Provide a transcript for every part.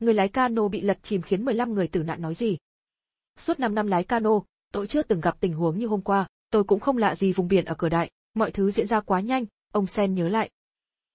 người lái cano bị lật chìm khiến 15 người tử nạn nói gì. Suốt 5 năm lái cano, tôi chưa từng gặp tình huống như hôm qua, tôi cũng không lạ gì vùng biển ở cửa đại, mọi thứ diễn ra quá nhanh, ông Sen nhớ lại.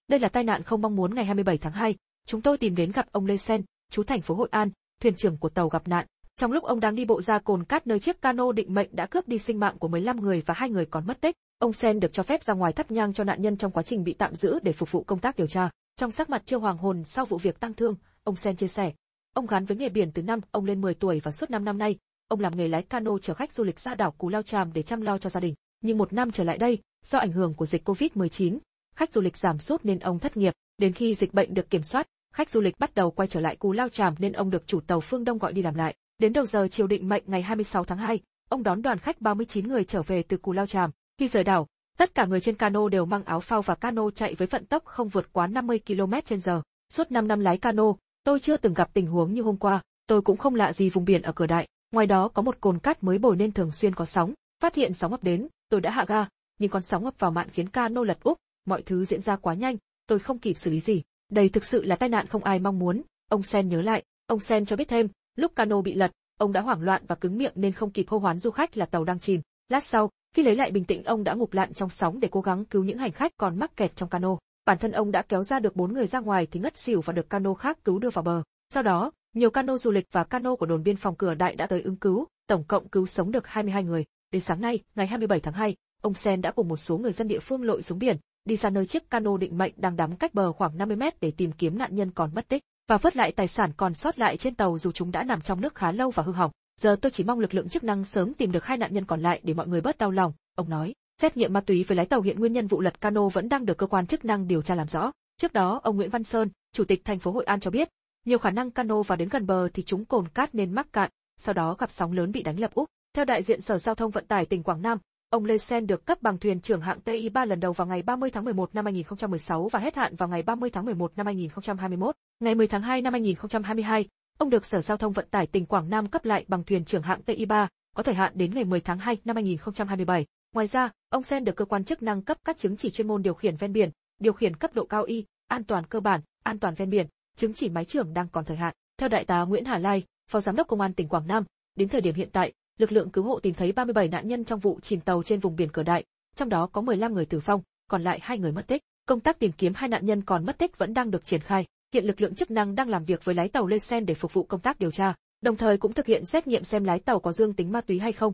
Đây là tai nạn không mong muốn ngày 27 tháng 2, chúng tôi tìm đến gặp ông Lê Sen, chú thành phố Hội An, thuyền trưởng của tàu gặp nạn. Trong lúc ông đang đi bộ ra cồn cát nơi chiếc cano định mệnh đã cướp đi sinh mạng của 15 người và hai người còn mất tích, ông Sen được cho phép ra ngoài thắp nhang cho nạn nhân trong quá trình bị tạm giữ để phục vụ công tác điều tra. Trong sắc mặt chưa hoàng hồn sau vụ việc tăng thương, Ông Sen chia sẻ, ông gắn với nghề biển từ năm ông lên 10 tuổi và suốt 5 năm nay, ông làm nghề lái cano chở khách du lịch ra đảo Cù Lao Chàm để chăm lo cho gia đình. Nhưng một năm trở lại đây, do ảnh hưởng của dịch Covid-19, khách du lịch giảm sút nên ông thất nghiệp. Đến khi dịch bệnh được kiểm soát, khách du lịch bắt đầu quay trở lại Cù Lao Chàm nên ông được chủ tàu Phương Đông gọi đi làm lại. Đến đầu giờ chiều định mệnh ngày 26 tháng 2, ông đón đoàn khách 39 người trở về từ Cù Lao Chàm. Khi rời đảo, tất cả người trên cano đều mang áo phao và cano chạy với vận tốc không vượt quá 50 km/h. Suốt 5 năm lái cano, Tôi chưa từng gặp tình huống như hôm qua, tôi cũng không lạ gì vùng biển ở cửa đại, ngoài đó có một cồn cát mới bồi nên thường xuyên có sóng, phát hiện sóng ập đến, tôi đã hạ ga, nhưng con sóng ập vào mạn khiến cano lật úp, mọi thứ diễn ra quá nhanh, tôi không kịp xử lý gì. Đây thực sự là tai nạn không ai mong muốn, ông Sen nhớ lại, ông Sen cho biết thêm, lúc cano bị lật, ông đã hoảng loạn và cứng miệng nên không kịp hô hoán du khách là tàu đang chìm. Lát sau, khi lấy lại bình tĩnh ông đã ngục lặn trong sóng để cố gắng cứu những hành khách còn mắc kẹt trong cano bản thân ông đã kéo ra được bốn người ra ngoài thì ngất xỉu và được cano khác cứu đưa vào bờ. Sau đó, nhiều cano du lịch và cano của đồn biên phòng cửa đại đã tới ứng cứu, tổng cộng cứu sống được 22 người. Đến sáng nay, ngày 27 tháng 2, ông Sen đã cùng một số người dân địa phương lội xuống biển, đi ra nơi chiếc cano định mệnh đang đắm cách bờ khoảng 50 mét để tìm kiếm nạn nhân còn mất tích và vớt lại tài sản còn sót lại trên tàu dù chúng đã nằm trong nước khá lâu và hư hỏng. Giờ tôi chỉ mong lực lượng chức năng sớm tìm được hai nạn nhân còn lại để mọi người bớt đau lòng, ông nói. Xét nghiệm ma túy với lái tàu hiện nguyên nhân vụ lật cano vẫn đang được cơ quan chức năng điều tra làm rõ. Trước đó, ông Nguyễn Văn Sơn, chủ tịch thành phố Hội An cho biết, nhiều khả năng cano vào đến gần bờ thì chúng cồn cát nên mắc cạn, sau đó gặp sóng lớn bị đánh lật úp. Theo đại diện Sở Giao thông Vận tải tỉnh Quảng Nam, ông Lê Sen được cấp bằng thuyền trưởng hạng TI3 lần đầu vào ngày 30 tháng 11 năm 2016 và hết hạn vào ngày 30 tháng 11 năm 2021. Ngày 10 tháng 2 năm 2022, ông được Sở Giao thông Vận tải tỉnh Quảng Nam cấp lại bằng thuyền trưởng hạng TI3, có thời hạn đến ngày 10 tháng 2 năm 2027. Ngoài ra, ông Sen được cơ quan chức năng cấp các chứng chỉ chuyên môn điều khiển ven biển, điều khiển cấp độ cao y, an toàn cơ bản, an toàn ven biển, chứng chỉ máy trưởng đang còn thời hạn. Theo đại tá Nguyễn Hà Lai, phó giám đốc công an tỉnh Quảng Nam, đến thời điểm hiện tại, lực lượng cứu hộ tìm thấy 37 nạn nhân trong vụ chìm tàu trên vùng biển Cửa Đại, trong đó có 15 người tử vong, còn lại hai người mất tích. Công tác tìm kiếm hai nạn nhân còn mất tích vẫn đang được triển khai. Hiện lực lượng chức năng đang làm việc với lái tàu Lê Sen để phục vụ công tác điều tra, đồng thời cũng thực hiện xét nghiệm xem lái tàu có dương tính ma túy hay không,